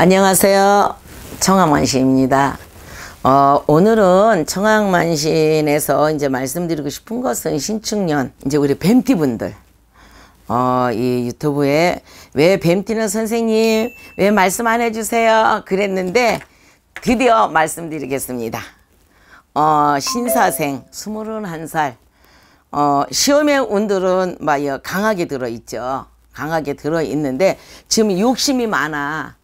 안녕하세요. 청학만신입니다. 어, 오늘은 청학만신에서 이제 말씀드리고 싶은 것은 신축년, 이제 우리 뱀띠분들. 어, 이 유튜브에 왜 뱀띠는 선생님, 왜 말씀 안 해주세요? 그랬는데 드디어 말씀드리겠습니다. 어, 신사생, 21살. 어, 시험의 운들은 막 강하게 들어있죠. 강하게 들어있는데 지금 욕심이 많아.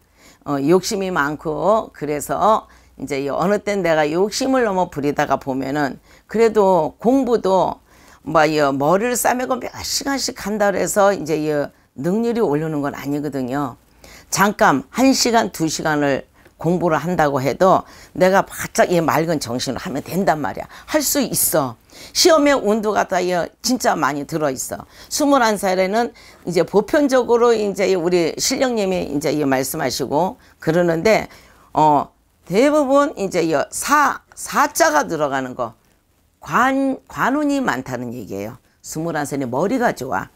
어, 욕심이 많고 그래서 이제 어느 땐 내가 욕심을 너무 부리다가 보면은 그래도 공부도 뭐 이 머리를 싸매고 몇 시간씩 한다 고해서 이제 이 능률이 오르는 건 아니거든요. 잠깐 한 시간 두 시간을 공부를 한다고 해도 내가 바짝 이 맑은 정신을 하면 된단 말이야. 할 수 있어. 시험에온도가다 진짜 많이 들어있어. 21살에는 이제 보편적으로 이제 우리 실령님이 이제 이 말씀하시고 그러는데, 어, 대부분 이제 사, 사자가 들어가는 거. 관, 관운이 많다는 얘기예요. 21살에 머리가 좋아.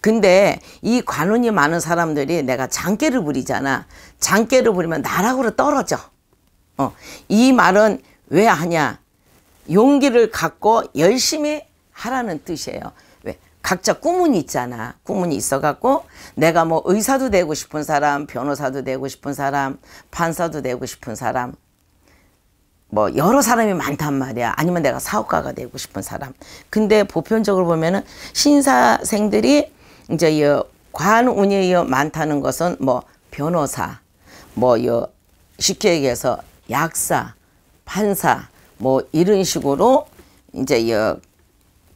근데 이 관운이 많은 사람들이 내가 장깨를 부리잖아. 장깨를 부리면 나락으로 떨어져. 어, 이 말은 왜 하냐? 용기를 갖고 열심히 하라는 뜻이에요. 왜? 각자 꿈은 있잖아. 꿈은 있어갖고 내가 뭐 의사도 되고 싶은 사람, 변호사도 되고 싶은 사람, 판사도 되고 싶은 사람, 뭐 여러 사람이 많단 말이야. 아니면 내가 사업가가 되고 싶은 사람. 근데 보편적으로 보면은 신사생들이 이제 이 관운이 이 많다는 것은 뭐 변호사, 뭐이 쉽게 얘기해서 약사, 판사, 뭐 이런 식으로 이제 여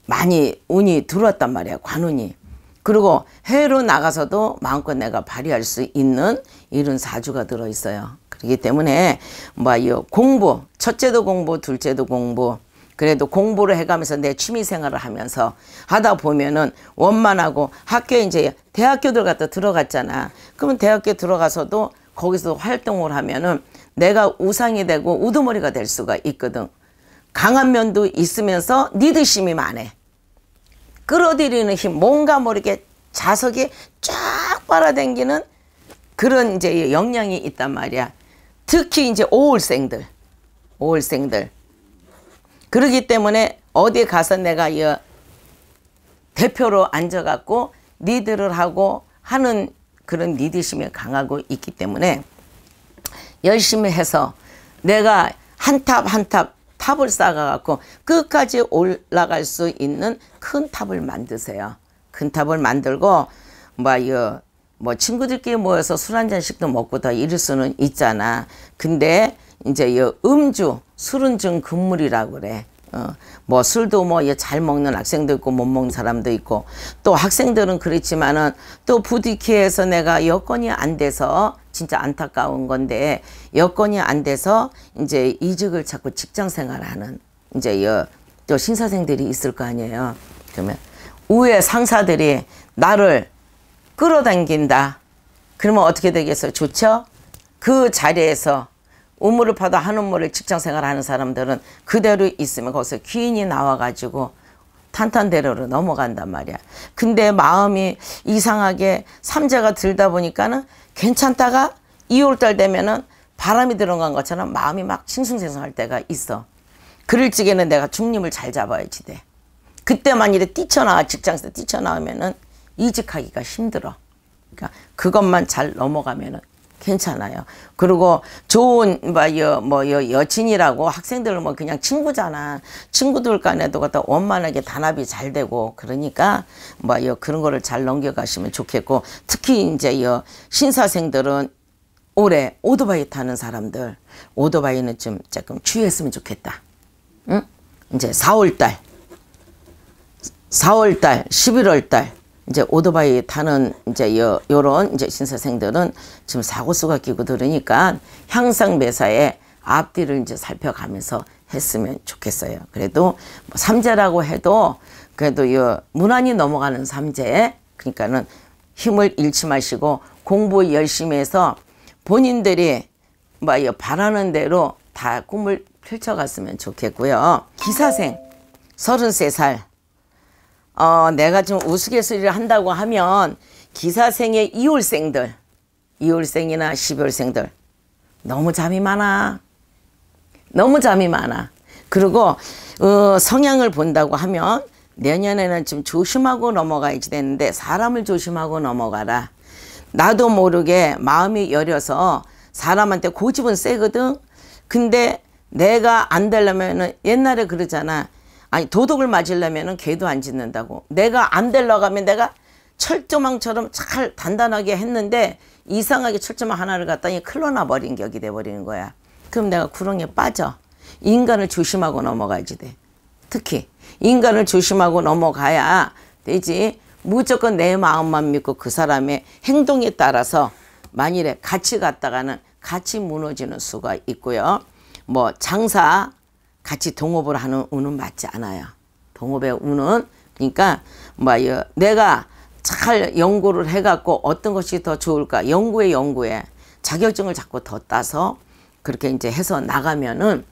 많이 운이 들어왔단 말이야 관운이 그리고 해외로 나가서도 마음껏 내가 발휘할 수 있는 이런 사주가 들어 있어요 그렇기 때문에 뭐이 공부 첫째도 공부 둘째도 공부 그래도 공부를 해가면서 내 취미 생활을 하면서 하다 보면은 원만하고 학교 이제 대학교들 갖다 들어갔잖아 그러면 대학교 들어가서도 거기서 활동을 하면은 내가 우상이 되고 우두머리가 될 수가 있거든. 강한 면도 있으면서 리드심이 많해. 끌어들이는 힘, 뭔가 모르게 자석이 쫙 빨아당기는 그런 이제 역량이 있단 말이야. 특히 이제 5월생들5월생들 그러기 때문에 어디 가서 내가 이 대표로 앉아갖고 니들을 하고 하는 그런 리드심이 강하고 있기 때문에 열심히 해서 내가 한 탑 한 탑 탑을 쌓아갖고 끝까지 올라갈 수 있는 큰 탑을 만드세요. 큰 탑을 만들고 뭐이뭐 뭐 친구들끼리 모여서 술 한 잔씩도 먹고 다 이럴 수는 있잖아. 근데 이제 이 음주 술은 좀 금물이라고 그래. 어, 뭐 술도 뭐잘 먹는 학생도 있고 못 먹는 사람도 있고 또 학생들은 그렇지만은 또부디케에서 내가 여건이 안 돼서 진짜 안타까운 건데 여건이 안 돼서 이제 이직을 자꾸 직장 생활하는 이제 여, 또 신사생들이 있을 거 아니에요. 그러면 우회 상사들이 나를 끌어당긴다. 그러면 어떻게 되겠어요? 좋죠? 그 자리에서 우물을 파도 한 우물을 직장생활하는 사람들은 그대로 있으면 거기서 귀인이 나와가지고 탄탄대로로 넘어간단 말이야. 근데 마음이 이상하게 삼재가 들다 보니까는 괜찮다가 2월달 되면은 바람이 들어간 것처럼 마음이 막 싱숭생숭할 때가 있어. 그럴 적에는 내가 중립을 잘 잡아야지 돼. 그때만 이래 뛰쳐나와 직장에서 뛰쳐나오면은 이직하기가 힘들어. 그러니까 그것만 잘 넘어가면은 괜찮아요. 그리고 좋은 뭐여 뭐 여, 여친이라고 학생들은 뭐 그냥 친구잖아. 친구들 간에도 갖다 원만하게 단합이 잘 되고 그러니까 뭐여 그런 거를 잘 넘겨가시면 좋겠고 특히 이제 여 신사생들은 올해 오토바이 타는 사람들 오토바이는 좀 조금 주의했으면 좋겠다. 응? 이제 4월달, 4월달, 11월달 이제 오토바이 타는 이제 여, 요런 이제 신사생들은 지금 사고수가 끼고 들으니까 향상 매사에 앞뒤를 이제 살펴가면서 했으면 좋겠어요. 그래도 뭐 삼재라고 해도 그래도 요 무난히 넘어가는 삼재 그러니까는 힘을 잃지 마시고 공부 열심히 해서 본인들이 뭐 바라는 대로 다 꿈을 펼쳐갔으면 좋겠고요. 기사생 33살 어, 내가 지금 우스갯소리를 한다고 하면 기사생의 이월생들, 이월생이나 12월생들 너무 잠이 많아. 너무 잠이 많아. 그리고 어, 성향을 본다고 하면 내년에는 좀 조심하고 넘어가야지 되는데 사람을 조심하고 넘어가라. 나도 모르게 마음이 여려서 사람한테 고집은 세거든. 근데 내가 안 되려면 옛날에 그러잖아. 아니 도둑을 맞으려면 개도 안 짖는다고 내가 안 되려고 하면 내가 철조망처럼 잘 단단하게 했는데 이상하게 철조망 하나를 갖다니 클러나 버린 격이 돼버리는 거야 그럼 내가 구렁에 빠져 인간을 조심하고 넘어가야지 돼 특히 인간을 조심하고 넘어가야 되지 무조건 내 마음만 믿고 그 사람의 행동에 따라서 만일에 같이 갔다가는 같이 무너지는 수가 있고요 뭐 장사 같이 동업을 하는 운은 맞지 않아요. 동업의 운은 그러니까 뭐 내가 잘 연구를 해갖고 어떤 것이 더 좋을까 연구에 연구에 자격증을 자꾸 더 따서 그렇게 이제 해서 나가면은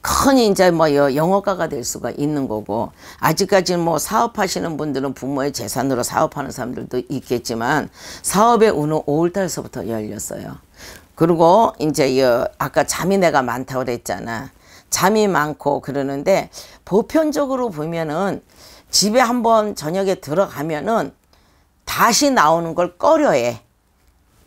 큰 이제 뭐 영어가가 될 수가 있는 거고 아직까지 뭐 사업하시는 분들은 부모의 재산으로 사업하는 사람들도 있겠지만 사업의 운은 5월달서부터 열렸어요. 그리고 이제 아까 잠이 내가 많다고 그랬잖아. 잠이 많고 그러는데 보편적으로 보면은 집에 한번 저녁에 들어가면은 다시 나오는 걸 꺼려해.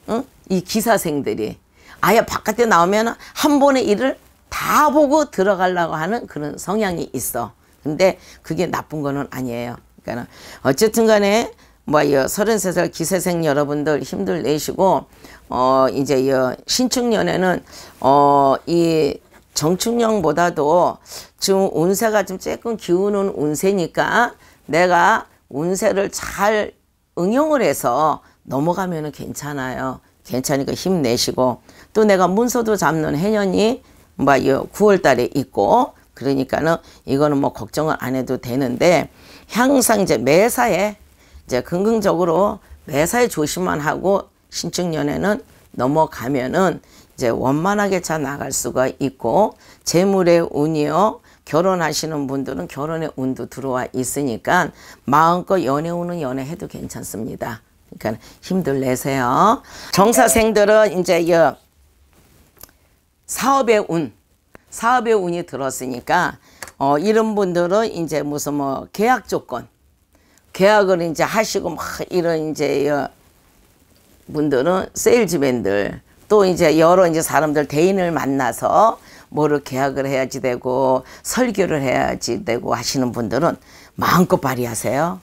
응? 이 기사생들이. 아예 바깥에 나오면 한 번에 일을 다 보고 들어가려고 하는 그런 성향이 있어. 근데 그게 나쁜 거는 아니에요. 그러니까 어쨌든 간에 뭐이 33살 기세생 여러분들 힘들 내시고 어 이제 이 신축년에는 어이 정춘령보다도 지금 운세가 좀 조금 기우는 운세니까 내가 운세를 잘 응용을 해서 넘어가면 은 괜찮아요. 괜찮으니까 힘내시고 또 내가 문서도 잡는 해년이 뭐 9월 달에 있고 그러니까는 이거는 뭐 걱정을 안 해도 되는데 항상 이제 매사에 이제 긍정적으로 매사에 조심만 하고 신축년에는 넘어가면은 이제 원만하게 잘 나갈 수가 있고 재물의 운이요. 결혼하시는 분들은 결혼의 운도 들어와 있으니까 마음껏 연애 운은 연애해도 괜찮습니다. 그러니까 힘들 내세요. 정사생들은 이제 이 사업의 운, 사업의 운이 들었으니까 어, 이런 분들은 이제 무슨 뭐 계약 조건, 계약을 이제 하시고 막 이런 이제 분들은 세일즈맨들 또 이제 여러 이제 사람들 대인을 만나서 뭐를 계약을 해야지 되고 설교를 해야지 되고 하시는 분들은 마음껏 발휘하세요.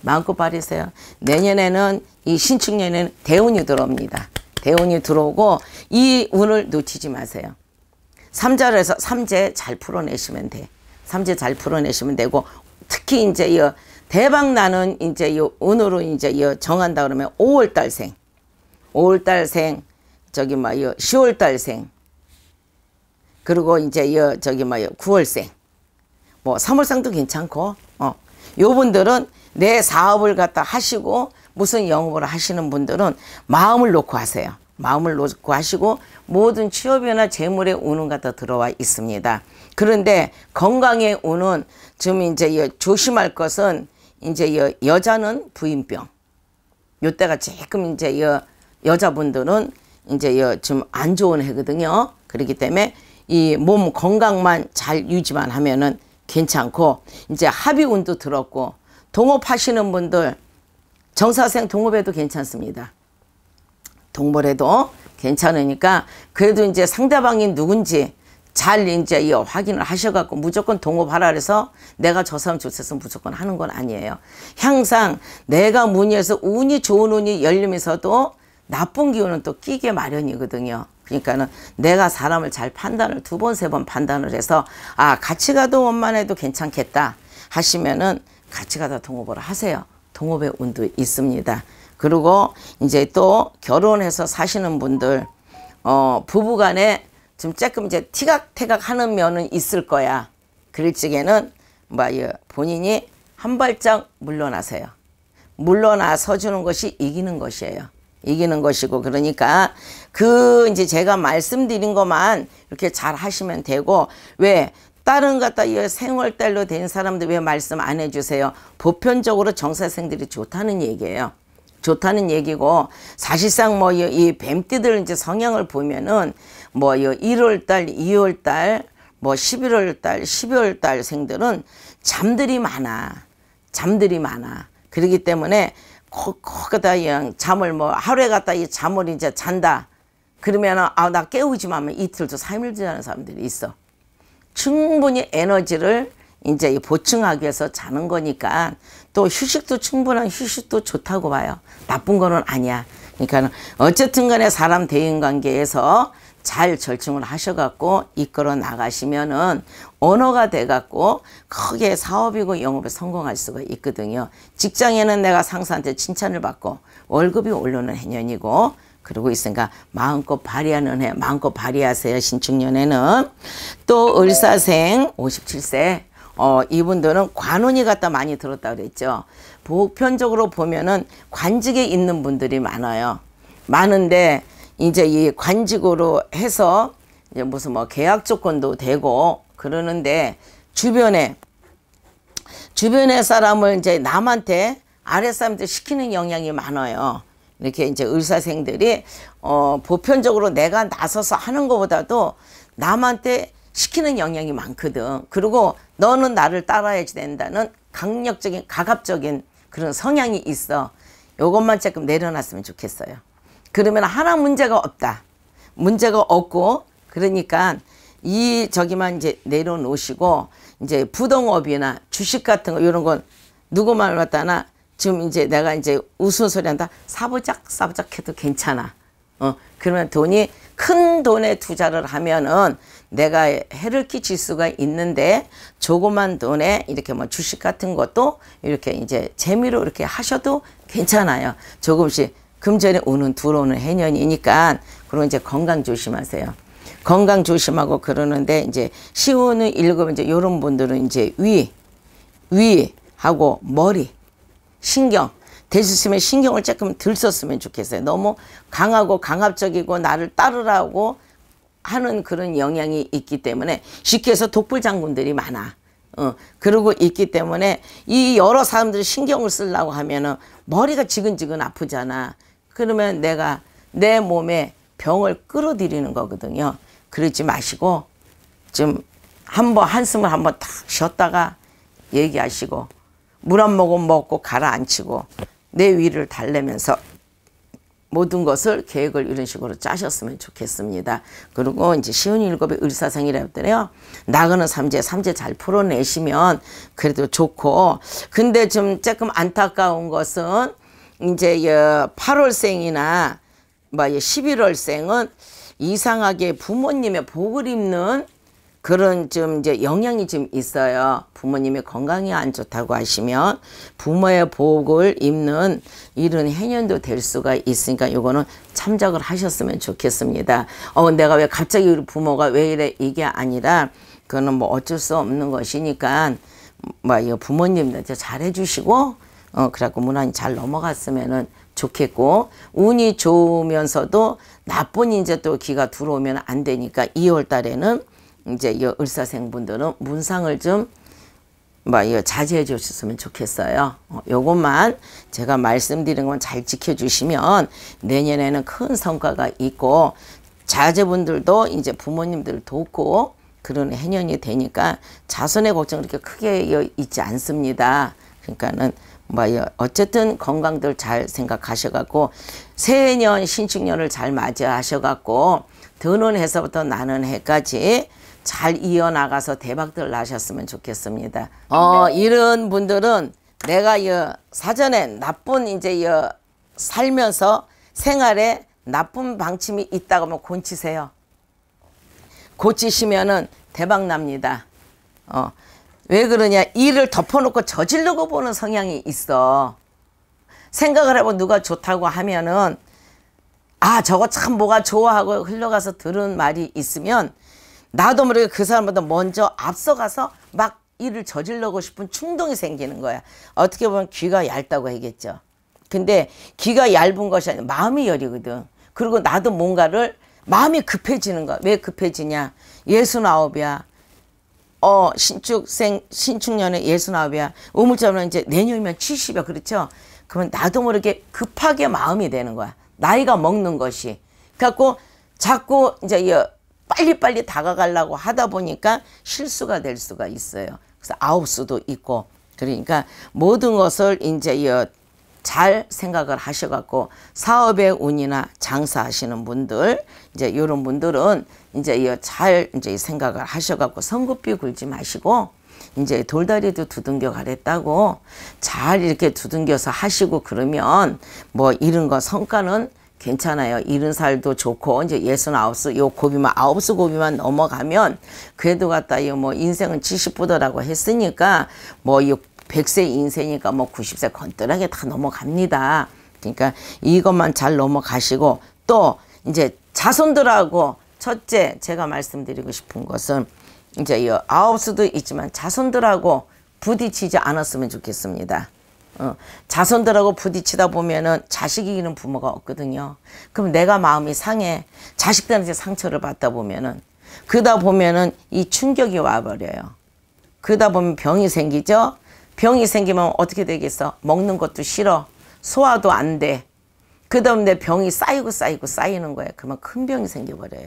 마음껏 발휘하세요. 내년에는 이 신축년에는 대운이 들어옵니다. 대운이 들어오고 이 운을 놓치지 마세요. 삼자를 해서 삼재 잘 풀어내시면 돼. 삼재 잘 풀어내시면 되고 특히 이제 이 대박 나는 이제 이 운으로 이제 이 정한다 그러면 5월 달생. 5월 달생 저기 뭐요 10월달생 그리고 이제 여 저기 뭐요 9월생 뭐 3월상도 뭐, 괜찮고 어 요분들은 내 사업을 갖다 하시고 무슨 영업을 하시는 분들은 마음을 놓고 하세요. 마음을 놓고 하시고 모든 취업이나 재물의 운은 갖다 들어와 있습니다. 그런데 건강의 운은 좀 이제 조심할 것은 이제 여자는 부인병. 요때가 조금 이제 여자분들은 이제 좀안 좋은 해거든요. 그렇기 때문에 이 몸 건강만 잘 유지만 하면은 괜찮고 이제 합의운도 들었고 동업하시는 분들 정사생 동업에도 괜찮습니다. 동벌해도 괜찮으니까 그래도 이제 상대방이 누군지 잘 이제 이 확인을 하셔갖고 무조건 동업하라 그래서 내가 저 사람 좋겠어 무조건 하는 건 아니에요. 항상 내가 문의해서 운이 좋은 운이 열리면서도 나쁜 기운은 또 끼게 마련이거든요. 그러니까는 내가 사람을 잘 판단을 두 번, 세 번 판단을 해서 아, 같이 가도 원만 해도 괜찮겠다 하시면은 같이 가다 동업을 하세요. 동업의 운도 있습니다. 그리고 이제 또 결혼해서 사시는 분들 어, 부부 간에 좀 조금 이제 티각태각 하는 면은 있을 거야. 그럴 적에는 뭐 본인이 한 발짝 물러나세요. 물러나서 주는 것이 이기는 것이에요. 이기는 것이고 그러니까 그 이제 제가 말씀드린 것만 이렇게 잘 하시면 되고 왜 다른 갖다 이 생월달로 된 사람들 왜 말씀 안 해주세요? 보편적으로 정사생들이 좋다는 얘기예요. 좋다는 얘기고 사실상 뭐이 뱀띠들 이제 성향을 보면은 뭐 1월달, 2월달, 뭐 11월달, 12월달 생들은 잠들이 많아. 잠들이 많아. 그러기 때문에 거기다 양 잠을 뭐 하루에 갔다 이 잠을 이제 잔다. 그러면은 아나 깨우지 마면 이틀도 삶을 지나는 사람들이 있어. 충분히 에너지를 이제 보충하기 위해서 자는 거니까 또 휴식도 충분한 휴식도 좋다고 봐요. 나쁜 거는 아니야. 그러니까 어쨌든 간에 사람 대인 관계에서 잘 절충을 하셔갖고 이끌어 나가시면은 언어가 돼갖고 크게 사업이고 영업에 성공할 수가 있거든요. 직장에는 내가 상사한테 칭찬을 받고 월급이 올르는 해년이고 그러고 있으니까 마음껏 발휘하는 해 마음껏 발휘하세요 신축년에는 또 을사생 57세 어, 이분들은 관운이 갖다 많이 들었다 그랬죠. 보편적으로 보면은 관직에 있는 분들이 많아요. 많은데 이제 이 관직으로 해서 이제 무슨 뭐 계약 조건도 되고 그러는데 주변에 주변의 사람을 이제 남한테 아랫 사람들 시키는 영향이 많아요. 이렇게 이제 의사생들이 어 보편적으로 내가 나서서 하는 것보다도 남한테 시키는 영향이 많거든. 그리고 너는 나를 따라야지 된다는 강력적인 가갑적인 그런 성향이 있어. 요것만 조금 내려놨으면 좋겠어요. 그러면 하나 문제가 없다. 문제가 없고 그러니까 이 저기만 이제 내려놓으시고 이제 부동업이나 주식 같은 거 이런 건 누구 말 같다나 지금 이제 내가 이제 우스소리 한다 사부작 사부작 해도 괜찮아 어 그러면 돈이 큰 돈에 투자를 하면은 내가 해를 끼칠 수가 있는데 조그만 돈에 이렇게 뭐 주식 같은 것도 이렇게 이제 재미로 이렇게 하셔도 괜찮아요 조금씩 금전에 오는 들어오는 해년이니까 그리고 이제 건강 조심하세요. 건강 조심하고 그러는데 이제 시온을 읽으면 이제 요런 분들은 이제 위, 위하고 머리, 신경 대수심면 신경을 조금 덜 썼으면 좋겠어요. 너무 강하고 강압적이고 나를 따르라고 하는 그런 영향이 있기 때문에 쉽게 해서 독불 장군들이 많아. 어, 그러고 있기 때문에 이 여러 사람들 신경을 쓰려고 하면은 머리가 지근지근 아프잖아. 그러면 내가 내 몸에 병을 끌어들이는 거거든요. 그러지 마시고 좀 한번 한숨을 한번 탁 쉬었다가 얘기하시고 물 한 모금 먹고 가라앉히고 내 위를 달래면서 모든 것을 계획을 이런 식으로 짜셨으면 좋겠습니다. 그리고 이제 쉬운 일곱의 을사생이라더래요 나그는 삼재, 삼재 잘 풀어내시면 그래도 좋고. 근데 좀 조금 안타까운 것은 이제 8월생이나 뭐 11월생은 이상하게 부모님의 복을 입는 그런 좀 이제 영향이 좀 있어요. 부모님의 건강이 안 좋다고 하시면 부모의 복을 입는 이런 해년도 될 수가 있으니까 이거는 참작을 하셨으면 좋겠습니다. 어, 내가 왜 갑자기 우리 부모가 왜 이래 이게 아니라 그거는 뭐 어쩔 수 없는 것이니까 뭐 이거 부모님들한테 잘해주시고 어, 그래갖고 무난히 잘 넘어갔으면은 좋겠고 운이 좋으면서도 나쁜 이제 또 기가 들어오면 안 되니까 2월 달에는 이제 이 을사생분들은 문상을 좀 뭐, 이 자제해 주셨으면 좋겠어요. 어, 요것만 제가 말씀드린 건 잘 지켜주시면 내년에는 큰 성과가 있고 자제분들도 이제 부모님들 돕고 그런 해년이 되니까 자손의 걱정 그렇게 크게 있지 않습니다. 그러니까는 뭐 어쨌든 건강들 잘 생각하셔갖고 새해년 신축년을 잘 맞이하셔갖고 드는 해서부터 나는 해까지 잘 이어나가서 대박들 나셨으면 좋겠습니다. 아. 어 이런 분들은 내가 여 사전에 나쁜 이제 여 살면서 생활에 나쁜 방침이 있다고 하면 고치세요 고치시면은 대박 납니다. 어. 왜 그러냐 일을 덮어놓고 저질르고 보는 성향이 있어 생각을 해보 누가 좋다고 하면은 아 저거 참 뭐가 좋아하고 흘러가서 들은 말이 있으면 나도 모르게 그 사람보다 먼저 앞서가서 막 일을 저질러고 싶은 충동이 생기는 거야 어떻게 보면 귀가 얇다고 하겠죠 근데 귀가 얇은 것이 아니라 마음이 열이거든 그리고 나도 뭔가를 마음이 급해지는 거야 왜 급해지냐 예순아홉이야 어, 신축생, 신축년에 예순아홉이야. 우물점은 이제 내년이면 70이야. 그렇죠? 그러면 나도 모르게 급하게 마음이 되는 거야. 나이가 먹는 것이. 그래갖고 자꾸 이제 빨리빨리 다가가려고 하다 보니까 실수가 될 수가 있어요. 그래서 아홉 수도 있고. 그러니까 모든 것을 이제 잘 생각을 하셔갖고 사업의 운이나 장사하시는 분들 이제 이런 분들은 이제 잘 이제 생각을 하셔갖고 성급히 굴지 마시고 이제 돌다리도 두둥겨 가랬다고 잘 이렇게 두둥겨서 하시고 그러면 뭐 이런 거 성과는 괜찮아요. 이른 살도 좋고 이제 예순 아홉스 요 고비만 아홉스 고비만 넘어가면 그래도 갔다 요뭐 인생은 70부더라고 했으니까 뭐요 100세 인생이니까 뭐 90세 건뜰하게 다 넘어갑니다. 그러니까 이것만 잘 넘어가시고 또 이제 자손들하고 첫째 제가 말씀드리고 싶은 것은 이제 이 아홉 수도 있지만 자손들하고 부딪히지 않았으면 좋겠습니다. 어, 자손들하고 부딪히다 보면은 자식이 기는 부모가 없거든요. 그럼 내가 마음이 상해. 자식들한테 상처를 받다 보면은 그다 보면은 이 충격이 와버려요. 그다 보면 병이 생기죠. 병이 생기면 어떻게 되겠어? 먹는 것도 싫어. 소화도 안 돼. 그 다음 내 병이 쌓이고 쌓이고 쌓이는 거예요. 그만 큰 병이 생겨버려요.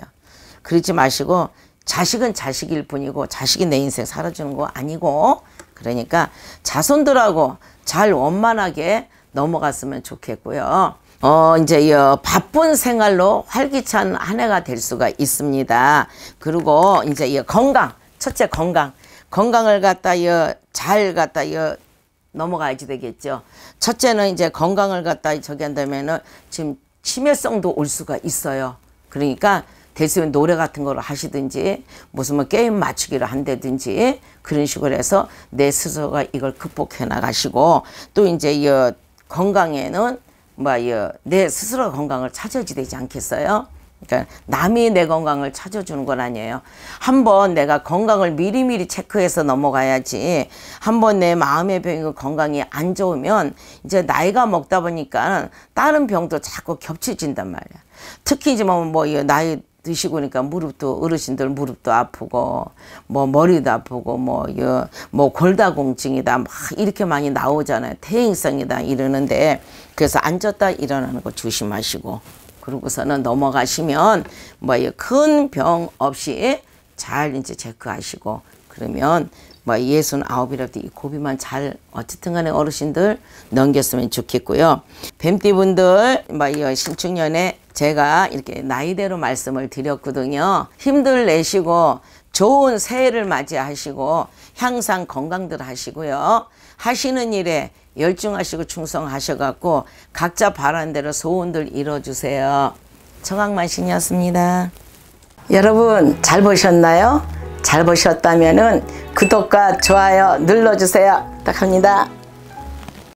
그러지 마시고 자식은 자식일 뿐이고 자식이 내 인생 살아주는 거 아니고 그러니까 자손들하고 잘 원만하게 넘어갔으면 좋겠고요. 어, 이제 어, 바쁜 생활로 활기찬 한 해가 될 수가 있습니다. 그리고 이제 이 건강, 첫째 건강, 건강을 갖다 여, 잘 갖다 여, 넘어가야지 되겠죠. 첫째는 이제 건강을 갖다 저기 한다면은 지금 치매성도 올 수가 있어요. 그러니까 대수의 노래 같은 걸 하시든지 무슨 뭐 게임 맞추기를 한다든지 그런 식으로 해서 내 스스로가 이걸 극복해 나가시고 또 이제 이 건강에는 뭐내 스스로 건강을 찾아야지 되지 않겠어요. 그러니까 남이 내 건강을 찾아주는 건 아니에요. 한 번 내가 건강을 미리미리 체크해서 넘어가야지. 한 번 내 마음의 병이 건강이 안 좋으면 이제 나이가 먹다 보니까 다른 병도 자꾸 겹쳐진단 말이야. 특히 이제 뭐, 뭐 나이 드시고 그러니까 무릎도 어르신들 무릎도 아프고 뭐 머리도 아프고 뭐뭐 뭐 골다공증이다 막 이렇게 많이 나오잖아요. 퇴행성이다 이러는데 그래서 앉았다 일어나는 거 조심하시고 그러고서는 넘어가시면 뭐큰병 없이 잘 이제 체크하시고 그러면 뭐 예순 아홉이라도 이 고비만 잘 어쨌든 간에 어르신들 넘겼으면 좋겠고요. 뱀띠분들 뭐 이 신축년에 제가 이렇게 나이대로 말씀을 드렸거든요. 힘들 내시고 좋은 새해를 맞이하시고 향상 건강들 하시고요. 하시는 일에 열중하시고 충성하셔갖고 각자 바란대로 소원들 이뤄주세요. 청학만신이었습니다. 여러분 잘 보셨나요? 잘 보셨다면 구독과 좋아요 눌러주세요. 부탁합니다.